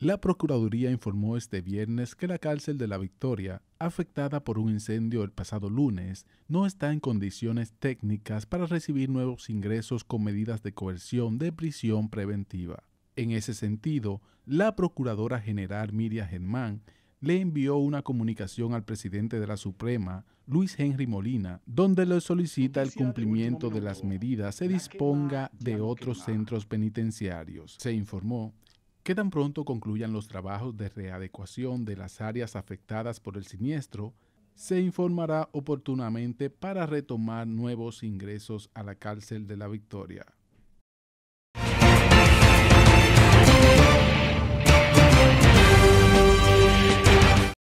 La Procuraduría informó este viernes que la cárcel de la Victoria, afectada por un incendio el pasado lunes, no está en condiciones técnicas para recibir nuevos ingresos con medidas de coerción de prisión preventiva. En ese sentido, la Procuradora General Miriam Germán le envió una comunicación al presidente de la Suprema, Luis Henry Molina, donde le solicita el cumplimiento de las medidas se disponga de otros centros penitenciarios. Se informó que tan pronto concluyan los trabajos de readecuación de las áreas afectadas por el siniestro, se informará oportunamente para retomar nuevos ingresos a la cárcel de la Victoria.